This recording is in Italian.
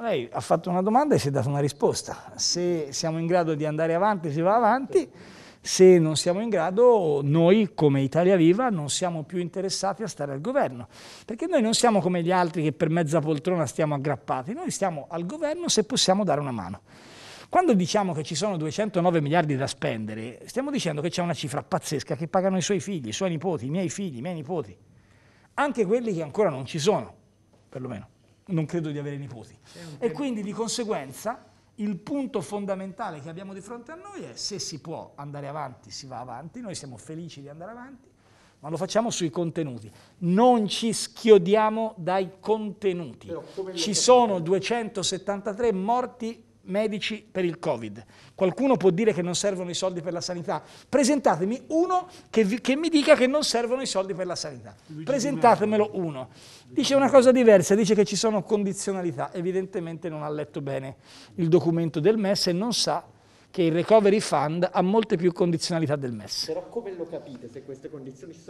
Lei ha fatto una domanda e si è data una risposta. Se siamo in grado di andare avanti, si va avanti. Se non siamo in grado, noi come Italia Viva non siamo più interessati a stare al governo, perché noi non siamo come gli altri che per mezza poltrona stiamo aggrappati, noi stiamo al governo se possiamo dare una mano. Quando diciamo che ci sono 209 miliardi da spendere, stiamo dicendo che c'è una cifra pazzesca che pagano i suoi figli, i suoi nipoti, i miei figli, i miei nipoti, anche quelli che ancora non ci sono, perlomeno non credo di avere nipoti. E quindi di conseguenza il punto fondamentale che abbiamo di fronte a noi è se si può andare avanti, si va avanti, noi siamo felici di andare avanti, ma lo facciamo sui contenuti. Non ci schiodiamo dai contenuti. Ci sono 273 morti medici per il Covid. Qualcuno può dire che non servono i soldi per la sanità. Presentatemi uno che, vi, che mi dica che non servono i soldi per la sanità. Presentatemelo uno. Dice una cosa diversa, dice che ci sono condizionalità. Evidentemente non ha letto bene il documento del MES e non sa che il Recovery Fund ha molte più condizionalità del MES. Però come lo capite se queste condizioni sono?